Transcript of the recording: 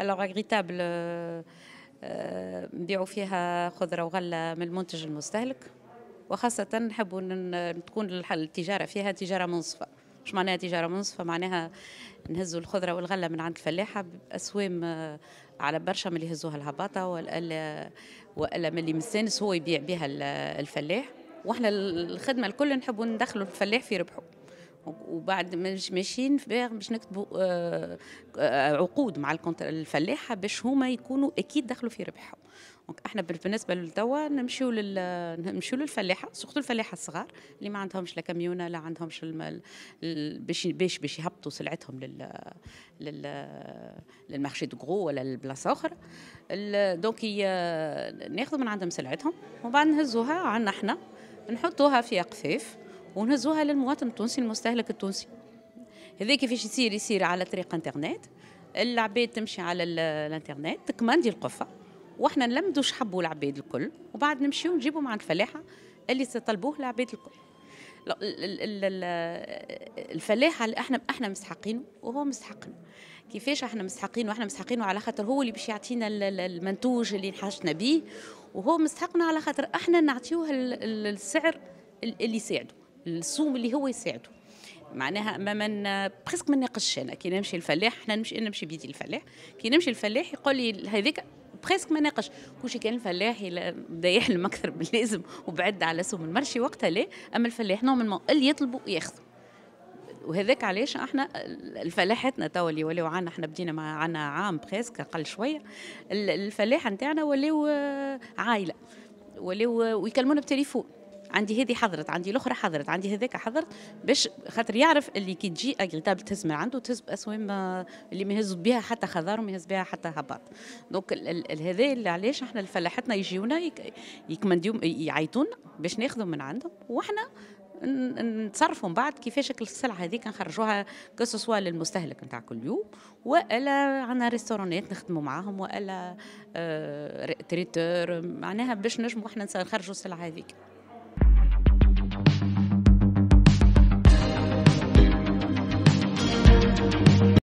اغريتابل euh, euh, نبيعوا فيها خضرة وغلة من المنتج المستهلك وخاصة نحبوا تكون التجارة فيها تجارة منصفة مش معناها تجارة منصفة معناها نهزوا الخضرة والغلة من عند الفلاحة بأسوام آه، على برشا من اللي يهزوها الهباطة والا والا من اللي مستانس هو يبيع بها الفلاح واحنا الخدمة الكل نحبوا ندخلوا الفلاح في ربحه وبعد مش ماشيين باش نكتبوا آه، آه، عقود مع الفلاحه باش هما يكونوا اكيد دخلوا في ربحهم دونك احنا بالنسبه لتوا نمشيو لل نمشيو للفلاحه سورتو الفلاحه الصغار اللي ما عندهمش لا كاميونه لا عندهمش المال باش باش باش يهبطوا سلعتهم لل لل للمارشي دو غرو ولا لبلاصه اخرى دونك ناخذوا من عندهم سلعتهم ومن بعد نهزوها عندنا احنا نحطوها في قفيف ونهزوها للمواطن التونسي المستهلك التونسي هذا كيفاش يصير يصير على طريق انترنت العباد تمشي على الانترنت تكماندي القفه واحنا نلمدوا شحبوا العباد الكل وبعد نمشيو نجيبوا مع الفلاحه اللي تطلبوه العباد الكل الفلاحه اللي احنا احنا مستحقينه وهو مستحقنا كيفاش احنا مستحقينه احنا مستحقينه على خاطر هو اللي باش يعطينا المنتوج اللي حاجتنا به وهو مستحقنا على خاطر احنا نعطيوه السعر اللي يساعده السوم اللي هو يساعده معناها ما من بريسك ما ناقشش انا كي نمشي الفلاح احنا نمشي انا نمشي بيدي الفلاح كي نمشي الفلاح يقول لي هذاك بريسك ما ناقش كل شيء كان الفلاح بدا يحلم اكثر من اللازم وبعد على سوم المرشي وقتها لا اما الفلاح نورمالمون اللي يطلبوا ياخذوا وهذاك علاش احنا الفلاحتنا توا اللي ولاو عنا احنا بدينا مع عنا عام بريسك اقل شويه الفلاح نتاعنا ولاو عائله ولاو ويكلمونا بالتليفون عندي هذه حضرت عندي الاخرى حضرت عندي هذاك حضرت باش خاطر يعرف اللي كي تجي اغريتابل تهز من عنده تهز باسوام اللي ما يهزوا بها حتى خضار وما يهز بها حتى هبط دونك هذا اللي علاش احنا الفلاحتنا يجيونا يكمنديو يعيطونا باش ناخذوا من عندهم واحنا نتصرفوا من بعد كيفاش السلعه هذيك نخرجوها كسوسوا للمستهلك نتاع كل يوم والا عندنا ريستورونات نخدموا معاهم والا تريتور آه، معناها باش نجموا احنا نخرجوا السلعه هذيك